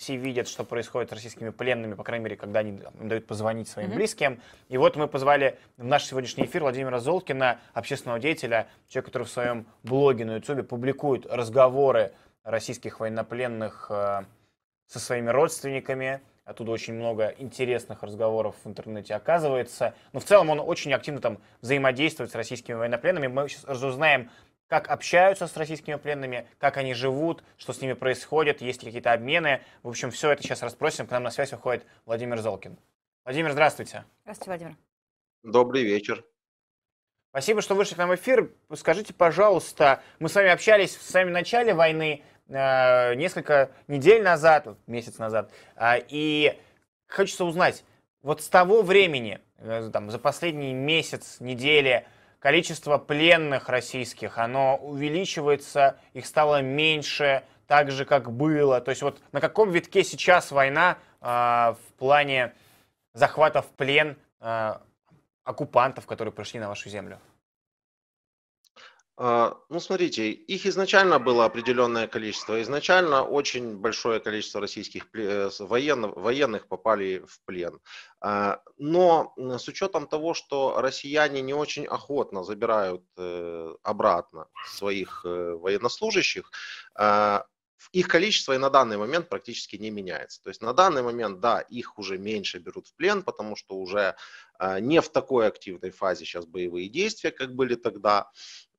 все видят, что происходит с российскими пленными, по крайней мере, когда они дают позвонить своим mm-hmm. близким. И вот мы позвали в наш сегодняшний эфир Владимира Золкина, общественного деятеля, человека, который в своем блоге на YouTube публикует разговоры российских военнопленных э, со своими родственниками. Оттуда очень много интересных разговоров в интернете оказывается. Но в целом он очень активно там взаимодействует с российскими военнопленными. Мы сейчас разузнаем как общаются с российскими пленными, как они живут, что с ними происходит, есть ли какие-то обмены. В общем, все это сейчас расспросим. К нам на связь выходит Владимир Золкин. Владимир, здравствуйте. Здравствуйте, Владимир. Добрый вечер. Спасибо, что вышли к нам в эфир. Скажите, пожалуйста, мы с вами общались в самом начале войны, э, несколько недель назад, месяц назад, а, и хочется узнать, вот с того времени, э, там, за последний месяц, неделя количество пленных российских, оно увеличивается, их стало меньше, так же, как было. То есть вот на каком витке сейчас война э, в плане захвата в плен э, оккупантов, которые пришли на вашу землю? А, ну, смотрите, их изначально было определенное количество. Изначально очень большое количество российских э, военных, попали в плен. А, но с учетом того, что россияне не очень охотно забирают э, обратно своих э, военнослужащих, а, их количество и на данный момент практически не меняется. То есть на данный момент, да, их уже меньше берут в плен, потому что уже не в такой активной фазе сейчас боевые действия, как были тогда.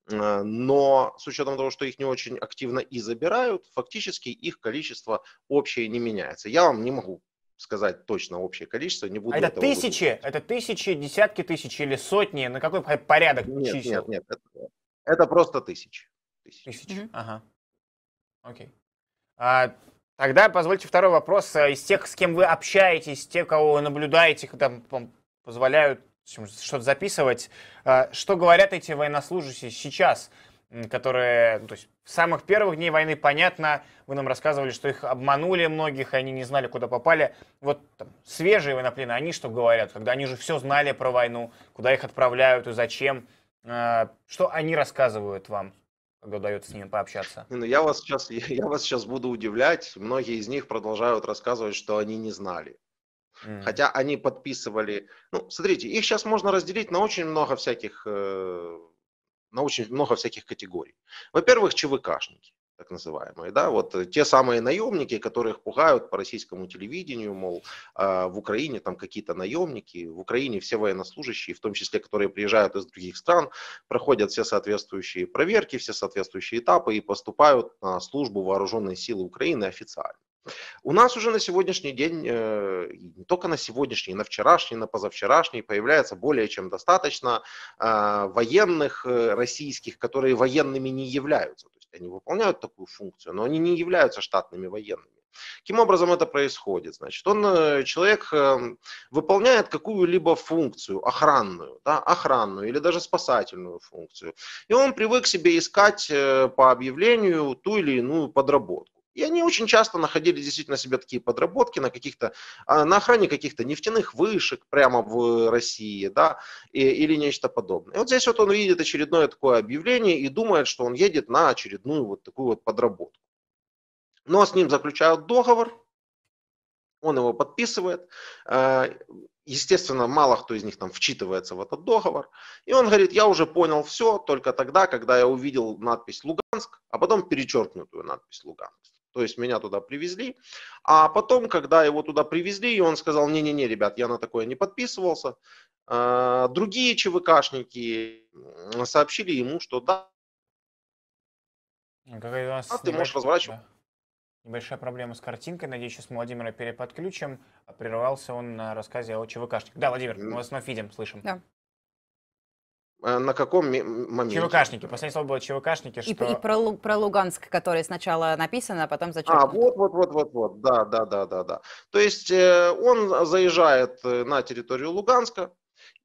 Э, но с учетом того, что их не очень активно и забирают, фактически их количество общее не меняется. Я вам не могу сказать точно общее количество, не буду. А это тысячи, выделить. это тысячи, десятки тысяч или сотни, на какой порядок нет, чисел? Нет, нет, это, это просто тысячи. Тысячи. Ага. Окей. А, тогда позвольте второй вопрос из тех, с кем вы общаетесь, те, кого вы наблюдаете, когда позволяют что-то записывать. Э, что говорят эти военнослужащие сейчас, которые, ну, то есть, в самых первых дней войны, понятно, вы нам рассказывали, что их обманули многих, и они не знали, куда попали. Вот там, свежие военнопленные, они что говорят, когда они же все знали про войну, куда их отправляют и зачем, э, что они рассказывают вам? когда удается с ними пообщаться? Ну, я, вас сейчас, я вас сейчас буду удивлять. Многие из них продолжают рассказывать, что они не знали. Mm. Хотя они подписывали... Ну, смотрите, их сейчас можно разделить на очень много всяких, э, на очень много всяких категорий. Во-первых, ЧВКшники так называемые, да, вот э, те самые наемники, которых пугают по российскому телевидению, мол, а, в Украине там какие-то наемники, в Украине все военнослужащие, в том числе, которые приезжают из других стран, проходят все соответствующие проверки, все соответствующие этапы и поступают на службу вооруженной силы Украины официально. У нас уже на сегодняшний день, э, не только на сегодняшний, на вчерашний, на позавчерашний, появляется более чем достаточно а, военных э, российских, которые военными не являются. То есть они выполняют такую функцию, но они не являются штатными военными. Каким образом это происходит? Значит, он, э, человек эм, выполняет какую-либо функцию охранную, да, охранную или даже спасательную функцию. И он привык себе искать по объявлению ту или иную подработку. И они очень часто находили действительно себе такие подработки на каких-то, а, на охране каких-то нефтяных вышек прямо в России, да, и, или нечто подобное. И вот здесь вот он видит очередное такое объявление и думает, что он едет на очередную вот такую вот подработку. Но с ним заключают договор, он его подписывает, э, естественно, мало кто из них там вчитывается в этот договор. И он говорит, я уже понял все только тогда, когда я увидел надпись «Луганск», а потом перечеркнутую надпись «Луганск». То есть меня туда привезли. А потом, когда его туда привезли, и он сказал, не-не-не, ребят, я на такое не подписывался. А, другие ЧВКшники сообщили ему, что да, ну, Какая у нас а ты можешь разворачивать. Небольшая проблема с картинкой. Надеюсь, сейчас мы Владимира переподключим. Прервался он на рассказе о ЧВКшнике. Да, Владимир, мы вас вновь видим, слышим. Да. А на каком моменте? ЧВКшники. Последнее слово было ЧВКшники. Что... И, и про, про Луганск, который сначала написано, а потом зачеркнуто. А, вот, вот, вот, вот, вот, да, да, да, да, да. То есть э, он заезжает э, на территорию Луганска,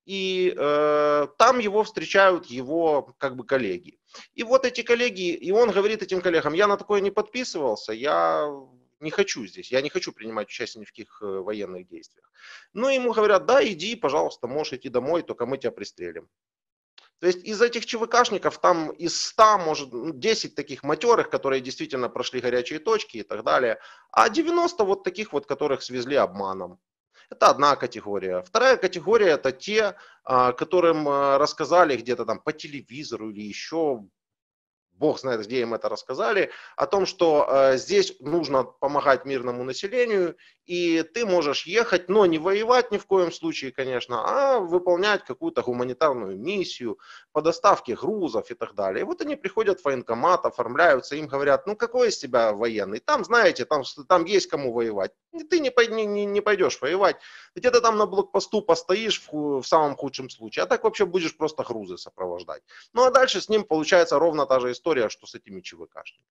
и э, там его встречают его как бы коллеги. И вот эти коллеги, и он говорит этим коллегам, я на такое не подписывался, я не хочу здесь, я не хочу принимать участие ни в каких э, военных действиях. Ну, ему говорят, да, иди, пожалуйста, можешь идти домой, только мы тебя пристрелим. То есть из этих ЧВКшников там из 100, может, 10 ну, таких матерых, которые действительно прошли горячие точки и так далее, а 90 вот таких вот, которых свезли обманом. Это одна категория. Вторая категория это те, а, которым а, рассказали где-то там по телевизору или еще бог знает, где им это рассказали, о том, что э, здесь нужно помогать мирному населению, и ты можешь ехать, но не воевать ни в коем случае, конечно, а выполнять какую-то гуманитарную миссию по доставке грузов и так далее. И вот они приходят в военкомат, оформляются, им говорят, ну какой из тебя военный? Там, знаете, там, там есть кому воевать. Ты не, не, не пойдешь воевать. Где-то там на блокпосту постоишь в, в самом худшем случае, а так вообще будешь просто грузы сопровождать. Ну а дальше с ним получается ровно та же история история, а что с этими ЧВКшниками.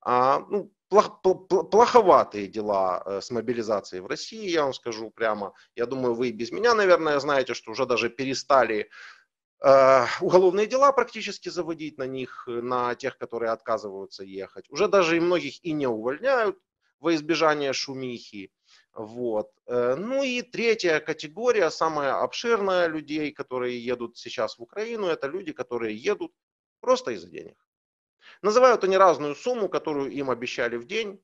А, ну, плох, плоховатые дела э, с мобилизацией в России, я вам скажу прямо. Я думаю, вы и без меня, наверное, знаете, что уже даже перестали э, уголовные дела практически заводить на них, э, на тех, которые отказываются ехать. Уже даже и многих и не увольняют во избежание шумихи. Вот. Ну и третья категория, самая обширная людей, которые едут сейчас в Украину, это люди, которые едут просто из-за денег. Называют они разную сумму, которую им обещали в день.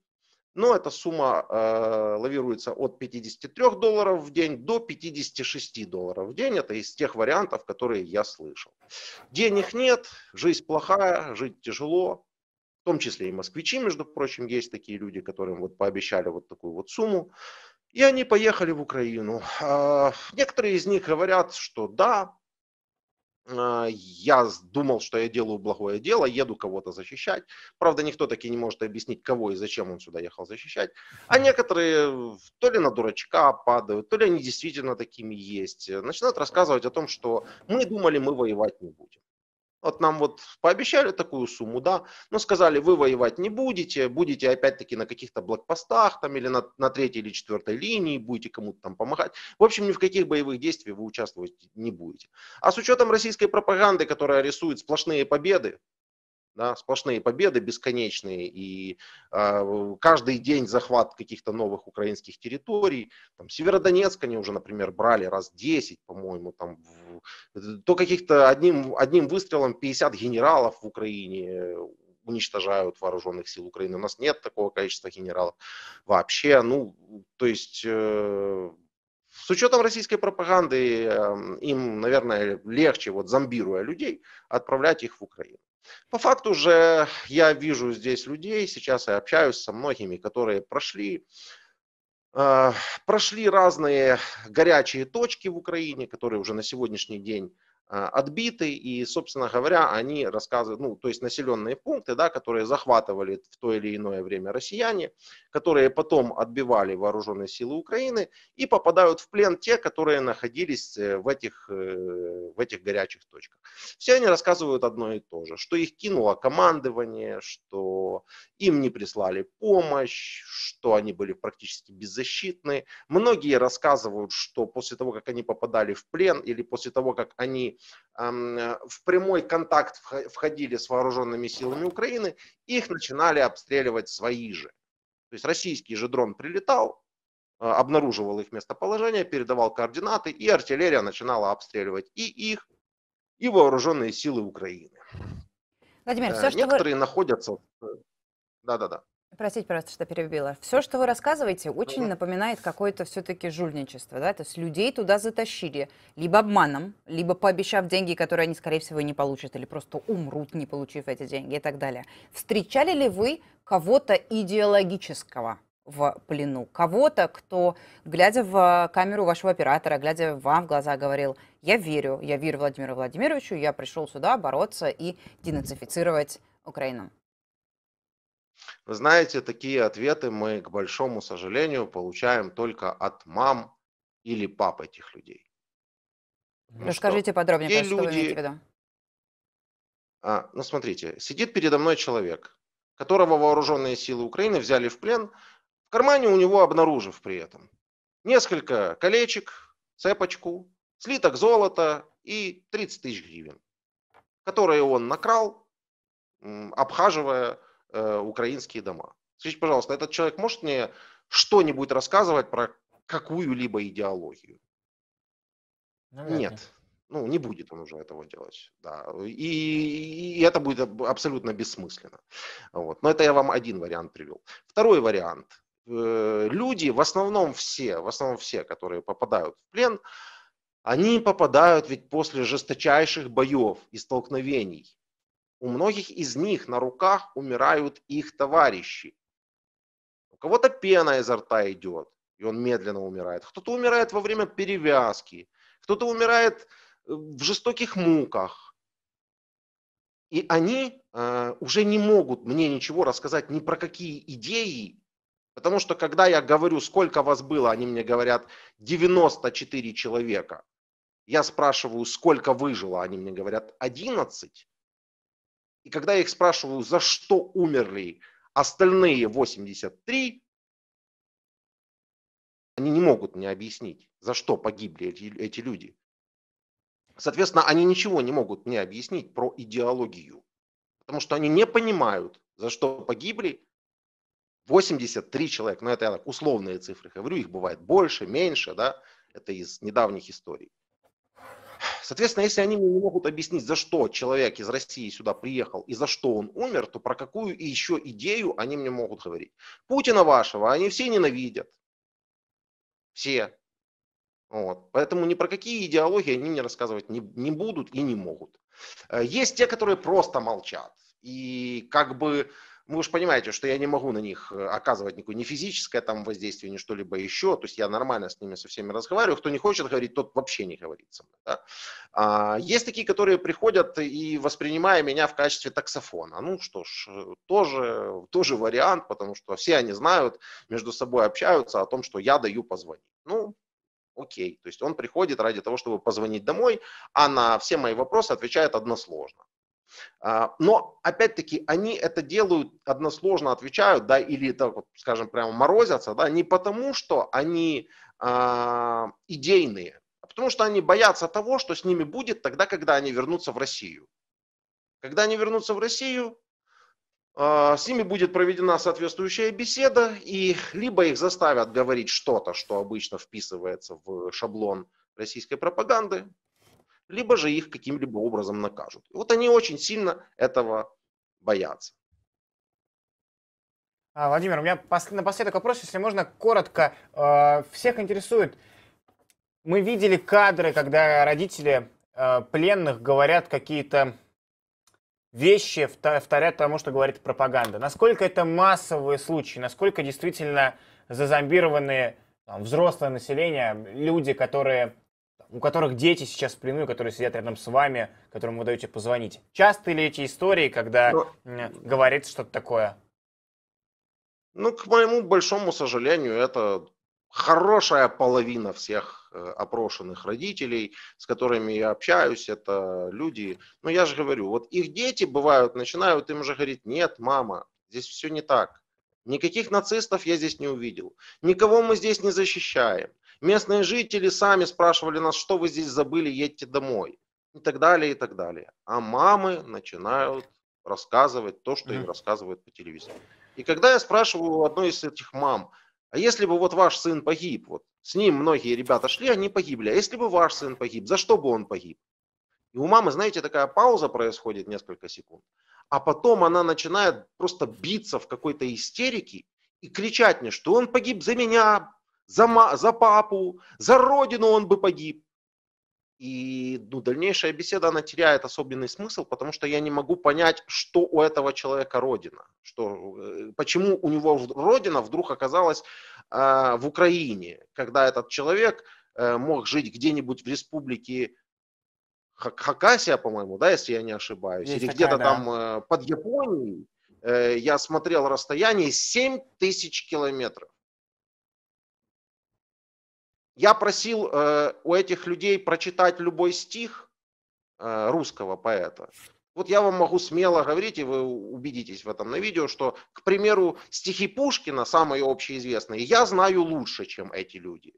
Но эта сумма э, лавируется от 53 долларов в день до 56 долларов в день. Это из тех вариантов, которые я слышал. Денег нет, жизнь плохая, жить тяжело. В том числе и москвичи, между прочим, есть такие люди, которым вот пообещали вот такую вот сумму. И они поехали в Украину. Э, некоторые из них говорят, что да, а, я думал, что я делаю благое дело, еду кого-то защищать. Правда, никто таки не может объяснить, кого и зачем он сюда ехал защищать. А некоторые то ли на дурачка падают, то ли они действительно такими есть. Э, начинают рассказывать о том, что мы думали, мы воевать не будем. Вот нам вот пообещали такую сумму, да, но сказали, вы воевать не будете, будете опять-таки на каких-то блокпостах там или на, на третьей или четвертой линии, будете кому-то там помогать. В общем, ни в каких боевых действиях вы участвовать не будете. А с учетом российской пропаганды, которая рисует сплошные победы, да, сплошные победы бесконечные, и э, каждый день захват каких-то новых украинских территорий. Там, Северодонецк они уже, например, брали раз 10, по-моему, там, в, э, то каких-то одним, одним выстрелом 50 генералов в Украине уничтожают вооруженных сил Украины. У нас нет такого количества генералов вообще. Ну, то есть... Э, с учетом российской пропаганды, эм, им, наверное, легче, вот зомбируя людей, отправлять их в Украину. По факту же я вижу здесь людей, сейчас я общаюсь со многими, которые прошли, э, прошли разные горячие точки в Украине, которые уже на сегодняшний день Э, отбиты, и, собственно говоря, они рассказывают, ну, то есть населенные пункты, да, которые захватывали в то или иное время россияне, которые потом отбивали вооруженные силы Украины, и попадают в плен те, которые находились э, в этих, э, в этих горячих точках. Все они рассказывают одно и то же, что их кинуло командование, что им не прислали помощь, что они были практически беззащитны. Многие рассказывают, что после того, как они попадали в плен, или после того, как они в прямой контакт входили с вооруженными силами Украины, их начинали обстреливать свои же. То есть российский же дрон прилетал, а, обнаруживал их местоположение, передавал координаты, и артиллерия начинала обстреливать и их, и вооруженные силы Украины. Владимир, э, все, Некоторые что вы... находятся... Э, да-да-да. Простите, пожалуйста, что перебила. Все, что вы рассказываете, очень угу. напоминает какое-то все-таки жульничество. Да? То есть людей туда затащили либо обманом, либо пообещав деньги, которые они, скорее всего, не получат, или просто умрут, не получив эти деньги и так далее. Встречали ли вы кого-то идеологического в плену? Кого-то, кто, глядя в камеру вашего оператора, глядя вам в глаза, говорил, я верю, я верю Владимиру Владимировичу, я пришел сюда бороться и денацифицировать Украину. Вы знаете, такие ответы мы, к большому сожалению, получаем только от мам или пап этих людей. Потому ну Расскажите подробнее, про люди... вы имеете в виду. А, ну, смотрите, сидит передо мной человек, которого вооруженные силы Украины взяли в плен, в кармане у него обнаружив при этом несколько колечек, цепочку, слиток золота и 30 тысяч гривен, которые он накрал, обхаживая э, украинские дома. Скажите, пожалуйста, этот человек может мне что-нибудь рассказывать про какую-либо идеологию? Наверное. Нет. Ну, не будет он уже этого делать. Да. И, и это будет абсолютно бессмысленно. Вот. Но это я вам один вариант привел. Второй вариант. Э, люди, в основном все, в основном все, которые попадают в плен, они попадают ведь после жесточайших боев и столкновений. У многих из них на руках умирают их товарищи. У кого-то пена изо рта идет, и он медленно умирает. Кто-то умирает во время перевязки, кто-то умирает э, в жестоких муках. И они э, уже не могут мне ничего рассказать ни про какие идеи, потому что когда я говорю, сколько вас было, они мне говорят 94 человека. Я спрашиваю, сколько выжило, они мне говорят 11. И когда я их спрашиваю, за что умерли остальные 83, они не могут мне объяснить, за что погибли эти, эти люди. Соответственно, они ничего не могут мне объяснить про идеологию, потому что они не понимают, за что погибли 83 человека. Но ну, это я так условные цифры говорю, их бывает больше, меньше, да, это из недавних историй. Соответственно, если они мне не могут объяснить, за что человек из России сюда приехал и за что он умер, то про какую еще идею они мне могут говорить. Путина вашего они все ненавидят. Все. Вот. Поэтому ни про какие идеологии они мне рассказывать не, не будут и не могут. Э, есть те, которые просто молчат. И как бы вы уж понимаете, что я не могу на них э, оказывать никакое не физическое там воздействие, ни что-либо еще. То есть я нормально с ними со всеми разговариваю. Кто не хочет говорить, тот вообще не говорит со мной. Да? А, есть такие, которые приходят и воспринимая меня в качестве таксофона. Ну что ж, э, тоже, тоже вариант, потому что все они знают, между собой общаются о том, что я даю позвонить. Ну, окей. То есть он приходит ради того, чтобы позвонить домой, а на все мои вопросы отвечает односложно. А, но, опять-таки, они это делают, односложно отвечают, да, или, так вот, скажем, прямо морозятся, да, не потому, что они а, идейные, а потому что они боятся того, что с ними будет тогда, когда они вернутся в Россию. Когда они вернутся в Россию, а, с ними будет проведена соответствующая беседа, и либо их заставят говорить что-то, что обычно вписывается в шаблон российской пропаганды, либо же их каким-либо образом накажут. И вот они очень сильно этого боятся. А, Владимир, у меня напоследок вопрос, если можно, коротко. Э, всех интересует, мы видели кадры, когда родители э, пленных говорят какие-то вещи, вторят тому, что говорит пропаганда. Насколько это массовые случаи, насколько действительно зазомбированные там, взрослое население, люди, которые у которых дети сейчас в плену, которые сидят рядом с вами, которым вы даете позвонить. Часто ли эти истории, когда Но... Ну, говорится что-то такое? Ну, к моему большому сожалению, это хорошая половина всех э, опрошенных родителей, с которыми я общаюсь, это люди. Но я же говорю, вот их дети бывают, начинают им уже говорить, нет, мама, здесь все не так. Никаких нацистов я здесь не увидел. Никого мы здесь не защищаем. Местные жители сами спрашивали нас, что вы здесь забыли, едьте домой. И так далее, и так далее. А мамы начинают рассказывать то, что mm-hmm. им рассказывают по телевизору. И когда я спрашиваю у одной из этих мам, а если бы вот ваш сын погиб, вот с ним многие ребята шли, они погибли, а если бы ваш сын погиб, за что бы он погиб? И у мамы, знаете, такая пауза происходит несколько секунд, а потом она начинает просто биться в какой-то истерике и кричать мне, что он погиб за меня, за, ма, за папу, за родину он бы погиб. И ну, дальнейшая беседа, она теряет особенный смысл, потому что я не могу понять, что у этого человека родина. Что, э, почему у него родина вдруг оказалась э, в Украине, когда этот человек э, мог жить где-нибудь в республике Хакасия, по-моему, да, если я не ошибаюсь, Есть или где-то да. там э, под Японией. Э, я смотрел расстояние 7 тысяч километров. Я просил э, у этих людей прочитать любой стих э, русского поэта. Вот я вам могу смело говорить, и вы убедитесь в этом на видео, что, к примеру, стихи Пушкина, самые общеизвестные, я знаю лучше, чем эти люди.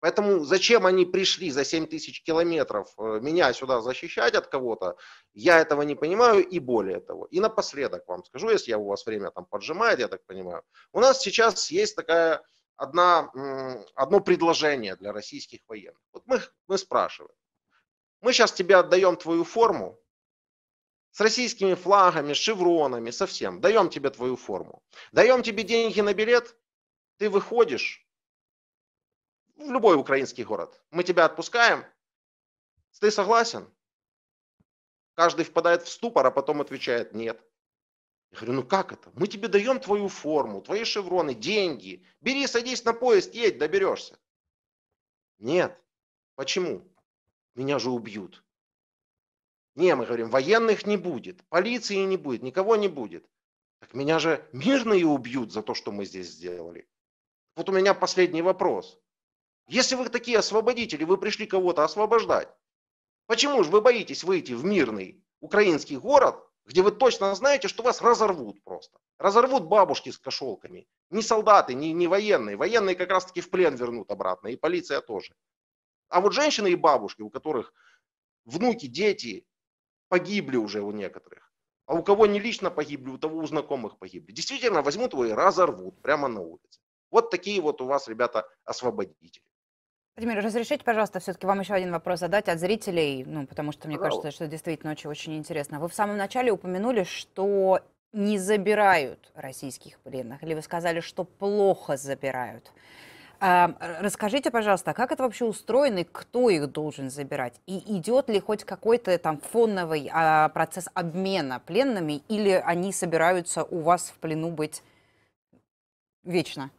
Поэтому зачем они пришли за 7 тысяч километров э, меня сюда защищать от кого-то, я этого не понимаю и более того. И напоследок вам скажу, если я у вас время там поджимает, я так понимаю, у нас сейчас есть такая одна, одно предложение для российских военных. Вот мы, мы спрашиваем, мы сейчас тебе отдаем твою форму с российскими флагами, шевронами, совсем, даем тебе твою форму, даем тебе деньги на билет, ты выходишь в любой украинский город, мы тебя отпускаем, ты согласен? Каждый впадает в ступор, а потом отвечает нет. Я говорю, ну как это? Мы тебе даем твою форму, твои шевроны, деньги. Бери, садись на поезд, едь, доберешься. Нет. Почему? Меня же убьют. Не, мы говорим, военных не будет, полиции не будет, никого не будет. Так меня же мирные убьют за то, что мы здесь сделали. Вот у меня последний вопрос. Если вы такие освободители, вы пришли кого-то освобождать, почему же вы боитесь выйти в мирный украинский город где вы точно знаете, что вас разорвут просто. Разорвут бабушки с кошелками. Не солдаты, не, не военные. Военные как раз-таки в плен вернут обратно, и полиция тоже. А вот женщины и бабушки, у которых внуки, дети погибли уже у некоторых. А у кого не лично погибли, у того у знакомых погибли. Действительно, возьмут его и разорвут прямо на улице. Вот такие вот у вас, ребята, освободители. Владимир, разрешите, пожалуйста, все-таки вам еще один вопрос задать от зрителей, ну, потому что мне Пожалуйста. кажется, что действительно очень-очень интересно. Вы в самом начале упомянули, что не забирают российских пленных, или вы сказали, что плохо забирают. А, расскажите, пожалуйста, как это вообще устроено и кто их должен забирать? И идет ли хоть какой-то там фоновый а, процесс обмена пленными, или они собираются у вас в плену быть вечно?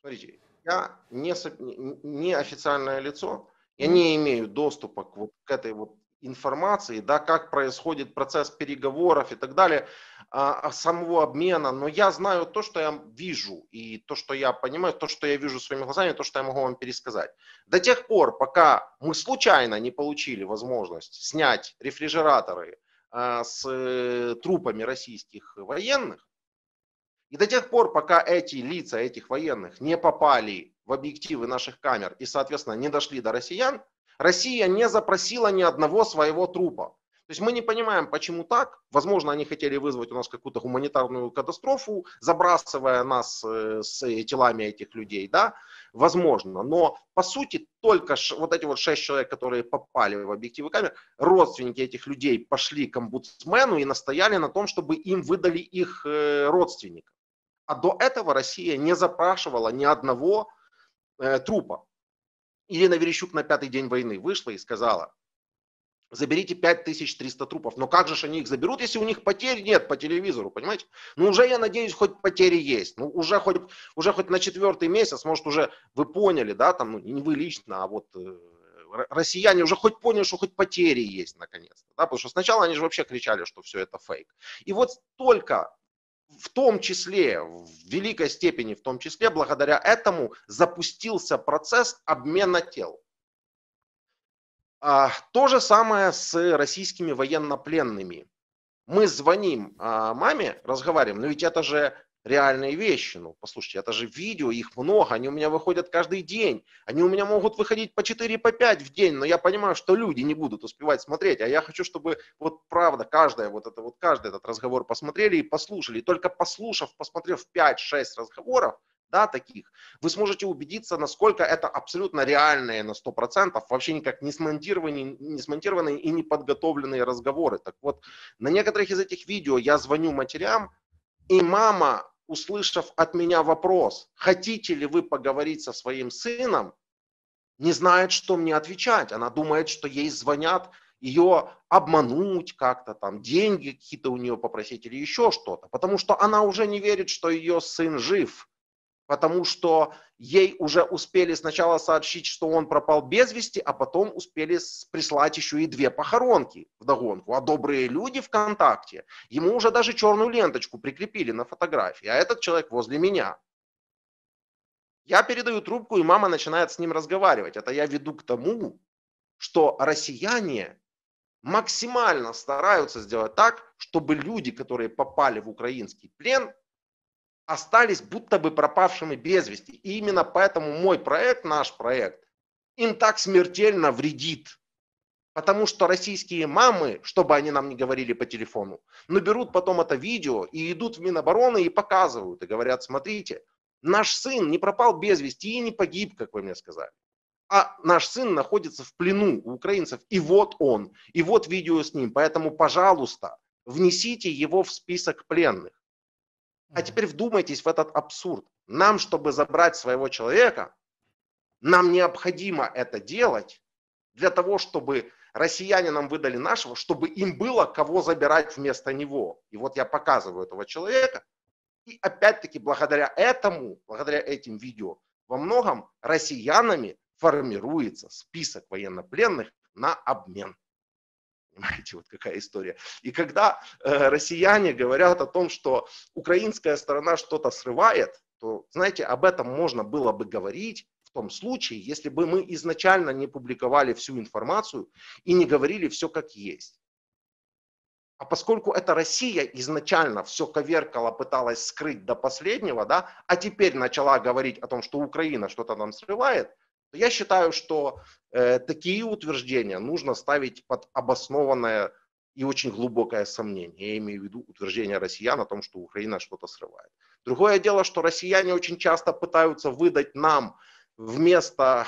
Смотрите, я не, не официальное лицо, я не имею доступа к вот к этой вот информации, да, как происходит процесс переговоров и так далее, а, а, самого обмена, но я знаю то, что я вижу, и то, что я понимаю, то, что я вижу своими глазами, то, что я могу вам пересказать. До тех пор, пока мы случайно не получили возможность снять рефрижераторы а, с э, трупами российских военных, и до тех пор, пока эти лица, этих военных не попали в объективы наших камер и, соответственно, не дошли до россиян, Россия не запросила ни одного своего трупа. То есть мы не понимаем, почему так. Возможно, они хотели вызвать у нас какую-то гуманитарную катастрофу, забрасывая нас э, с э, телами этих людей, да, возможно. Но, по сути, только вот эти вот шесть человек, которые попали в объективы камер, родственники этих людей пошли к омбудсмену и настояли на том, чтобы им выдали их э, родственника. А до этого Россия не запрашивала ни одного э, трупа. Ирина Верещук на пятый день войны вышла и сказала, заберите 5300 трупов. Но как же они их заберут, если у них потерь нет по телевизору, понимаете? Ну уже, я надеюсь, хоть потери есть. Ну уже хоть, уже хоть на четвертый месяц, может уже вы поняли, да, там, ну не вы лично, а вот э, россияне уже хоть поняли, что хоть потери есть наконец-то. Да? Потому что сначала они же вообще кричали, что все это фейк. И вот только в том числе, в великой степени в том числе, благодаря этому запустился процесс обмена тел. А, то же самое с российскими военнопленными. Мы звоним а, маме, разговариваем, но ведь это же реальные вещи. Ну, послушайте, это же видео, их много, они у меня выходят каждый день. Они у меня могут выходить по 4, по 5 в день, но я понимаю, что люди не будут успевать смотреть. А я хочу, чтобы вот правда, каждая вот это вот каждый этот разговор посмотрели и послушали. И только послушав, посмотрев 5-6 разговоров, да, таких, вы сможете убедиться, насколько это абсолютно реальные на 100%, вообще никак не смонтированные, не смонтированные и не подготовленные разговоры. Так вот, на некоторых из этих видео я звоню матерям, и мама услышав от меня вопрос, хотите ли вы поговорить со своим сыном, не знает, что мне отвечать. Она думает, что ей звонят ее обмануть как-то, там деньги какие-то у нее попросить или еще что-то, потому что она уже не верит, что ее сын жив потому что ей уже успели сначала сообщить, что он пропал без вести, а потом успели прислать еще и две похоронки в вдогонку. А добрые люди ВКонтакте ему уже даже черную ленточку прикрепили на фотографии, а этот человек возле меня. Я передаю трубку, и мама начинает с ним разговаривать. Это я веду к тому, что россияне максимально стараются сделать так, чтобы люди, которые попали в украинский плен, остались будто бы пропавшими без вести. И именно поэтому мой проект, наш проект, им так смертельно вредит. Потому что российские мамы, чтобы они нам не говорили по телефону, но берут потом это видео и идут в Минобороны и показывают, и говорят, смотрите, наш сын не пропал без вести и не погиб, как вы мне сказали. А наш сын находится в плену у украинцев, и вот он, и вот видео с ним. Поэтому, пожалуйста, внесите его в список пленных. А теперь вдумайтесь в этот абсурд. Нам, чтобы забрать своего человека, нам необходимо это делать для того, чтобы россияне нам выдали нашего, чтобы им было кого забирать вместо него. И вот я показываю этого человека. И опять-таки благодаря этому, благодаря этим видео, во многом россиянами формируется список военнопленных на обмен. Понимаете, вот какая история. И когда э, россияне говорят о том, что украинская сторона что-то срывает, то, знаете, об этом можно было бы говорить в том случае, если бы мы изначально не публиковали всю информацию и не говорили все как есть. А поскольку это Россия изначально все коверкала, пыталась скрыть до последнего, да, а теперь начала говорить о том, что Украина что-то там срывает, я считаю, что э, такие утверждения нужно ставить под обоснованное и очень глубокое сомнение. Я имею в виду утверждение россиян о том, что Украина что-то срывает. Другое дело, что россияне очень часто пытаются выдать нам вместо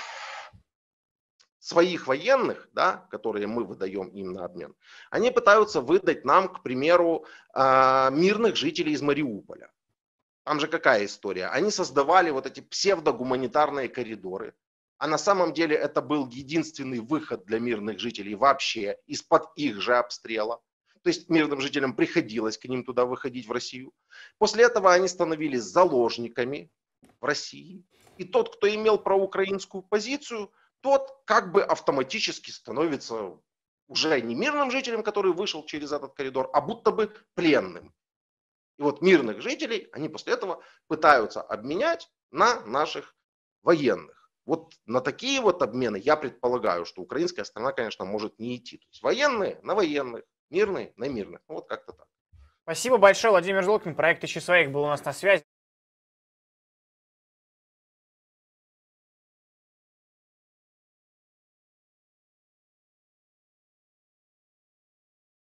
своих военных, да, которые мы выдаем им на обмен, они пытаются выдать нам, к примеру, э, мирных жителей из Мариуполя. Там же какая история? Они создавали вот эти псевдогуманитарные коридоры, а на самом деле это был единственный выход для мирных жителей вообще из-под их же обстрела. То есть мирным жителям приходилось к ним туда выходить в Россию. После этого они становились заложниками в России. И тот, кто имел проукраинскую позицию, тот как бы автоматически становится уже не мирным жителем, который вышел через этот коридор, а будто бы пленным. И вот мирных жителей они после этого пытаются обменять на наших военных. Вот на такие вот обмены я предполагаю, что украинская страна, конечно, может не идти. То есть военные на военных, мирные на мирных. Ну, вот как-то так. Спасибо большое, Владимир Золкин. Проект «Ищи своих» был у нас на связи.